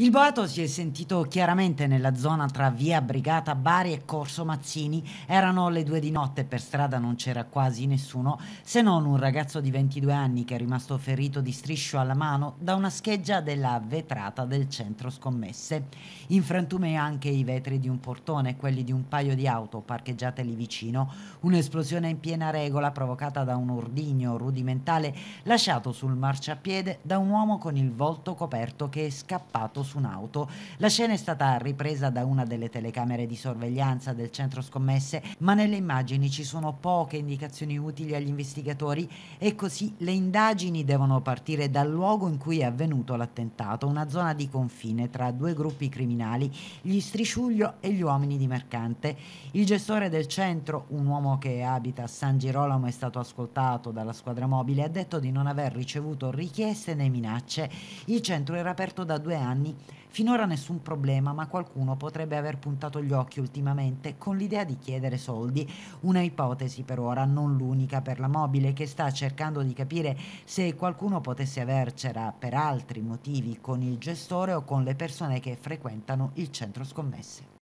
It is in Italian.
Il boato si è sentito chiaramente nella zona tra via Brigata Bari e Corso Mazzini. Erano le due di notte, per strada non c'era quasi nessuno, se non un ragazzo di 22 anni che è rimasto ferito di striscio alla mano da una scheggia della vetrata del centro scommesse. In frantume anche i vetri di un portone e quelli di un paio di auto parcheggiate lì vicino. Un'esplosione in piena regola provocata da un ordigno rudimentale lasciato sul marciapiede da un uomo con il volto coperto che è scappato su un'auto. La scena è stata ripresa da una delle telecamere di sorveglianza del centro scommesse, ma nelle immagini ci sono poche indicazioni utili agli investigatori e così le indagini devono partire dal luogo in cui è avvenuto l'attentato, una zona di confine tra due gruppi criminali, gli strisciuglio e gli uomini di mercante. Il gestore del centro, un uomo che abita a San Girolamo, è stato ascoltato dalla squadra mobile e ha detto di non aver ricevuto richieste né minacce. Il centro era aperto da due anni Finora nessun problema, ma qualcuno potrebbe aver puntato gli occhi ultimamente con l'idea di chiedere soldi, una ipotesi per ora non l'unica per la mobile che sta cercando di capire se qualcuno potesse avercela per altri motivi con il gestore o con le persone che frequentano il centro scommesse.